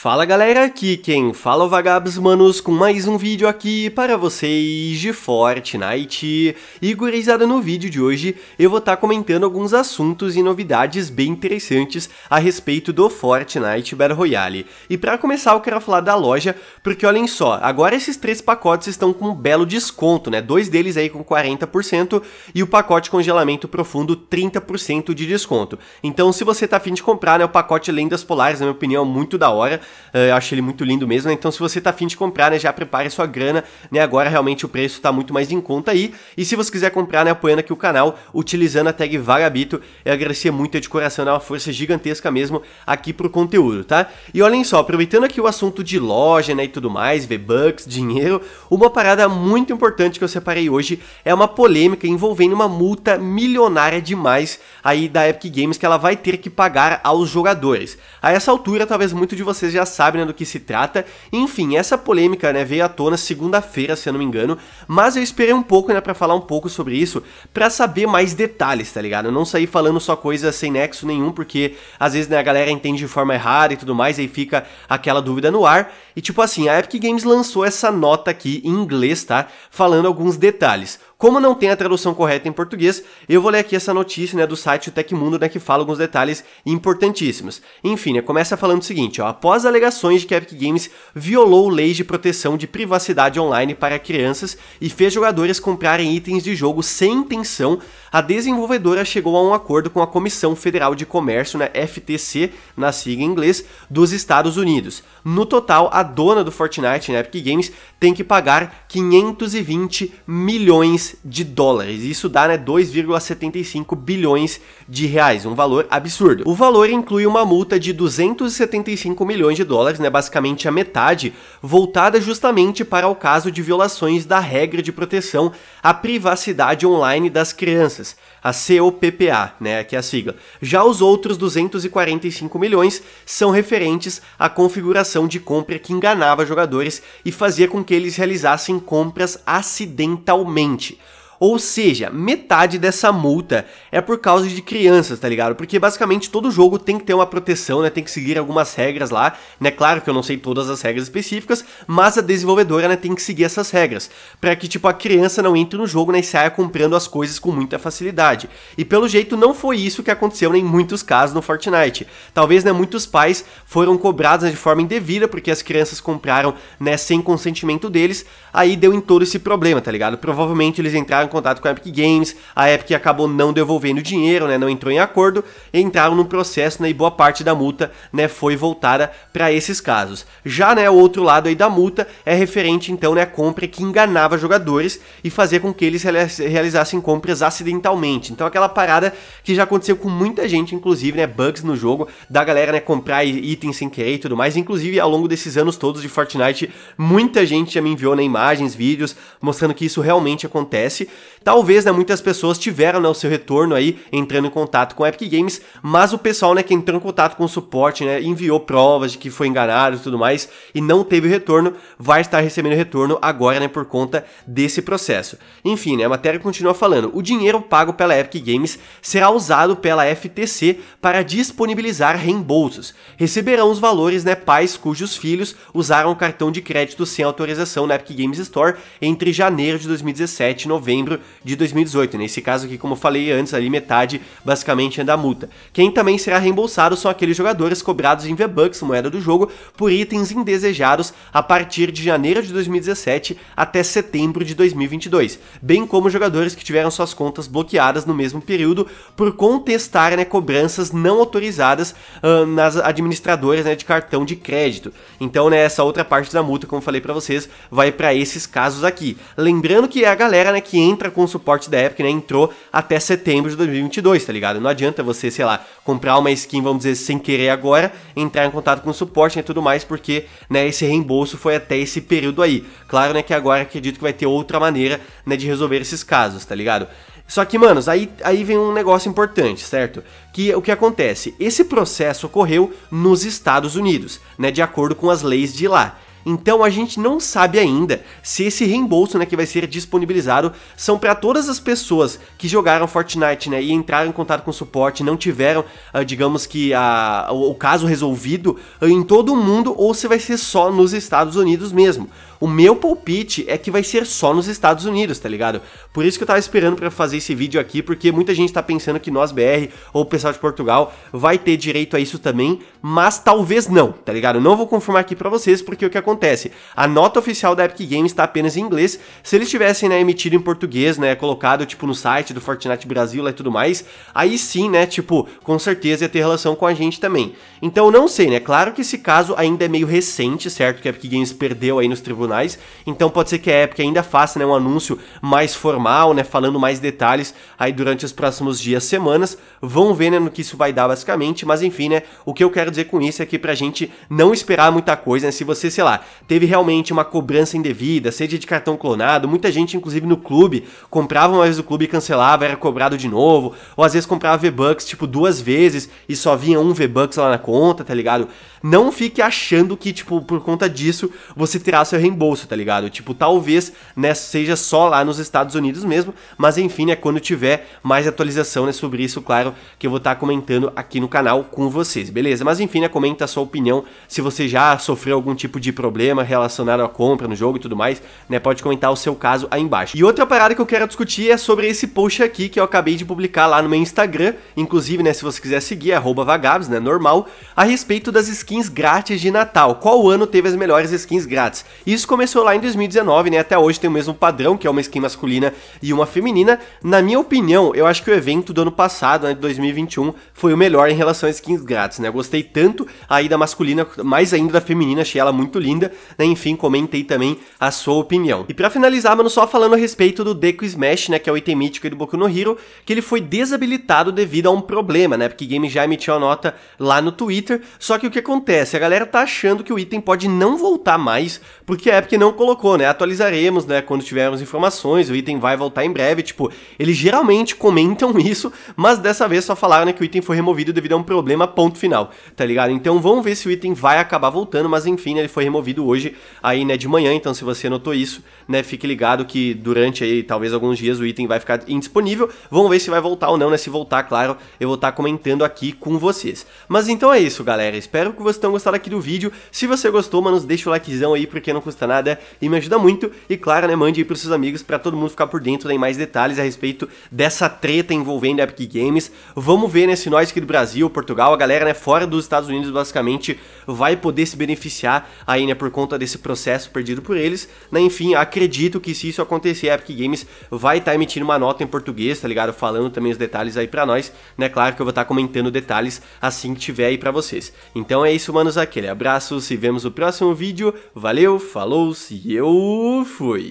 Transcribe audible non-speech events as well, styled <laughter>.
Fala galera, aqui quem fala é o Vagabos Manos com mais um vídeo aqui para vocês de Fortnite. E gurizada, no vídeo de hoje eu vou estar tá comentando alguns assuntos e novidades bem interessantes a respeito do Fortnite Battle Royale. E para começar eu quero falar da loja, porque olhem só, agora esses três pacotes estão com um belo desconto, né? Dois deles aí com 40% e o pacote congelamento profundo 30% de desconto. Então se você tá afim de comprar, né, o pacote Lendas Polares, na minha opinião, é muito da hora ah, eu acho ele muito lindo mesmo, né? Então se você tá afim de comprar, né, já prepare sua grana, né? Agora realmente o preço tá muito mais em conta aí. E se você quiser comprar, né, apoiando aqui o canal, utilizando a tag vagabito eu agradecer muito de coração, é uma força gigantesca mesmo aqui pro conteúdo, tá? E olhem só, aproveitando aqui o assunto de loja, né, e tudo mais, V-Bucks, dinheiro, uma parada muito importante que eu separei hoje é uma polêmica envolvendo uma multa milionária demais aí da Epic Games que ela vai ter que pagar aos jogadores. A essa altura, talvez muito de vocês já já sabe né, do que se trata. Enfim, essa polêmica né, veio à tona segunda-feira, se eu não me engano, mas eu esperei um pouco né, para falar um pouco sobre isso, para saber mais detalhes, tá ligado? Eu não sair falando só coisa sem nexo nenhum, porque às vezes né, a galera entende de forma errada e tudo mais, aí fica aquela dúvida no ar. E tipo assim, a Epic Games lançou essa nota aqui em inglês, tá? Falando alguns detalhes. Como não tem a tradução correta em português, eu vou ler aqui essa notícia né, do site O Tecmundo, né, que fala alguns detalhes importantíssimos. Enfim, né, começa falando o seguinte, ó, após alegações de que Epic Games violou leis de proteção de privacidade online para crianças e fez jogadores comprarem itens de jogo sem intenção, a desenvolvedora chegou a um acordo com a Comissão Federal de Comércio, né, FTC, na sigla em inglês, dos Estados Unidos. No total, a dona do Fortnite, né, Epic Games, tem que pagar 520 milhões de dólares. Isso dá né, 2,75 bilhões de reais, um valor absurdo. O valor inclui uma multa de 275 milhões de dólares, né, basicamente a metade, voltada justamente para o caso de violações da regra de proteção à privacidade online das crianças a COPPA, né, que é a sigla. Já os outros 245 milhões são referentes à configuração de compra que enganava jogadores e fazia com que eles realizassem compras acidentalmente. Ou seja, metade dessa multa é por causa de crianças, tá ligado? Porque basicamente todo jogo tem que ter uma proteção, né? Tem que seguir algumas regras lá, né? Claro que eu não sei todas as regras específicas, mas a desenvolvedora, né, tem que seguir essas regras, para que tipo a criança não entre no jogo né, e saia comprando as coisas com muita facilidade. E pelo jeito não foi isso que aconteceu né, em muitos casos no Fortnite. Talvez, né, muitos pais foram cobrados né, de forma indevida porque as crianças compraram, né, sem consentimento deles. Aí deu em todo esse problema, tá ligado? Provavelmente eles entraram em contato com a Epic Games, a Epic acabou não devolvendo dinheiro, né, não entrou em acordo, entraram num processo né, e boa parte da multa né, foi voltada para esses casos. Já né, o outro lado aí da multa é referente então né, à compra que enganava jogadores e fazia com que eles realizassem compras acidentalmente. Então aquela parada que já aconteceu com muita gente, inclusive, né, bugs no jogo, da galera né, comprar itens sem querer e tudo mais, inclusive ao longo desses anos todos de Fortnite, muita gente já me enviou né, imagens, vídeos, mostrando que isso realmente acontece. Talvez, né, muitas pessoas tiveram, né, o seu retorno aí entrando em contato com a Epic Games, mas o pessoal, né, que entrou em contato com o suporte, né, enviou provas de que foi enganado e tudo mais e não teve retorno, vai estar recebendo retorno agora, né, por conta desse processo. Enfim, né, a matéria continua falando. O dinheiro pago pela Epic Games será usado pela FTC para disponibilizar reembolsos. Receberão os valores, né, pais cujos filhos usaram cartão de crédito sem autorização na Epic Games Store entre janeiro de 2017 e novembro dezembro de 2018. Nesse né? caso aqui, como eu falei antes, ali metade basicamente é da multa. Quem também será reembolsado são aqueles jogadores cobrados em V-Bucks, moeda do jogo, por itens indesejados a partir de janeiro de 2017 até setembro de 2022, bem como jogadores que tiveram suas contas bloqueadas no mesmo período por contestar né, cobranças não autorizadas uh, nas administradoras né, de cartão de crédito. Então, né, essa outra parte da multa, como eu falei para vocês, vai para esses casos aqui. Lembrando que é a galera né, que entra entra com o suporte da Epic, né? Entrou até setembro de 2022, tá ligado? Não adianta você, sei lá, comprar uma skin, vamos dizer, sem querer agora, entrar em contato com o suporte né, e né, tudo mais, porque, né, esse reembolso foi até esse período aí. Claro, né, que agora acredito que vai ter outra maneira, né, de resolver esses casos, tá ligado? Só que, manos, aí, aí vem um negócio importante, certo? Que o que acontece? Esse processo ocorreu nos Estados Unidos, né, de acordo com as leis de lá. Então a gente não sabe ainda se esse reembolso né, que vai ser disponibilizado são para todas as pessoas que jogaram Fortnite né, e entraram em contato com o suporte, não tiveram, uh, digamos que, uh, o, caso resolvido uh, em todo o mundo ou se vai ser só nos Estados Unidos mesmo. O meu palpite é que vai ser só nos Estados Unidos, tá ligado? Por isso que eu tava esperando para fazer esse vídeo aqui, porque muita gente tá pensando que nós BR ou o pessoal de Portugal vai ter direito a isso também, mas talvez não, tá ligado? não vou confirmar aqui para vocês, porque o que acontece? A nota oficial da Epic Games tá apenas em inglês. Se eles tivessem, né, emitido em português, né, colocado tipo no site do Fortnite Brasil lá e tudo mais, aí sim, né, tipo, com certeza ia ter relação com a gente também. Então, não sei, né? Claro que esse caso ainda é meio recente, certo? Que a Epic Games perdeu aí nos tribunais hexagonais. Então pode ser que a Epic ainda faça né, um anúncio mais formal, né, falando mais detalhes aí durante os próximos dias, semanas. Vão ver né, no que isso vai dar basicamente, mas enfim, né, o que eu quero dizer com isso é que pra gente não esperar muita coisa, né, se você, sei lá, teve realmente uma cobrança indevida, seja de cartão clonado, muita gente inclusive no clube comprava uma vez do clube e cancelava, era cobrado de novo, ou às vezes comprava V-Bucks tipo duas vezes e só vinha um V-Bucks lá na conta, tá ligado? Não fique achando que tipo por conta disso você terá seu reembolso reembolso, tá ligado? Tipo, talvez né, seja só lá nos Estados Unidos mesmo, mas enfim, né, quando tiver mais atualização né, sobre isso, claro, que eu vou estar tá comentando aqui no canal com vocês, beleza? Mas enfim, né, comenta a sua opinião, se você já sofreu algum tipo de problema relacionado à compra no jogo e tudo mais, né, pode comentar o seu caso aí embaixo. E outra parada que eu quero discutir é sobre esse post aqui que eu acabei de publicar lá no meu Instagram, inclusive, né, se você quiser seguir, é vagabs, né, normal, a respeito das skins grátis de Natal. Qual ano teve as melhores skins grátis? Isso começou lá em 2019, né? Até hoje tem o mesmo padrão, que é uma skin masculina e uma feminina. Na minha opinião, eu acho que o evento do ano passado, né, de 2021, foi o melhor em relação a skins grátis, né? Eu gostei tanto aí da masculina, mais ainda da feminina, achei ela muito linda, né? Enfim, comentei também a sua opinião. E para finalizar, mano, só falando a respeito do Deku Smash, né, que é o item mítico aí do Boku no Hero, que ele foi desabilitado devido a um problema, né? Porque Game já emitiu a nota lá no Twitter, só que o que acontece? A galera tá achando que o item pode não voltar mais, porque a a Epic não colocou, né? Atualizaremos, né? Quando tivermos informações, o item vai voltar em breve. Tipo, eles geralmente comentam <laughs> isso, mas dessa vez só falaram né, que o item foi removido devido a um problema, ponto final, tá ligado? Então vamos ver se o item vai acabar voltando, mas enfim, né, ele foi removido hoje, aí, né, de manhã. Então, se você notou isso, né, fique ligado que durante aí, talvez alguns dias, o item vai ficar indisponível. Vamos ver se vai voltar ou não, né? Se voltar, claro, eu vou estar tá comentando aqui com vocês. Mas então é isso, galera. Espero que vocês tenham gostado aqui do vídeo. Se você gostou, mano, deixa o likezão aí, porque não custa nada e me ajuda muito. E claro, né, mande aí pros seus amigos para todo mundo ficar por dentro em mais detalhes a respeito dessa treta envolvendo a Epic Games. Vamos ver, né, se nós aqui do Brasil, Portugal, a galera, né, fora dos Estados Unidos, basicamente, vai poder se beneficiar aí, né, por conta desse processo perdido por eles. Né, enfim, acredito que se isso acontecer, a Epic Games vai estar tá emitindo uma nota em português, tá ligado? Falando também os detalhes aí para nós. Né, claro que eu vou estar tá comentando detalhes assim que tiver aí para vocês. Então é isso, manos, aquele abraço, se vemos no próximo vídeo. Valeu, falou! falou-se e eu fui.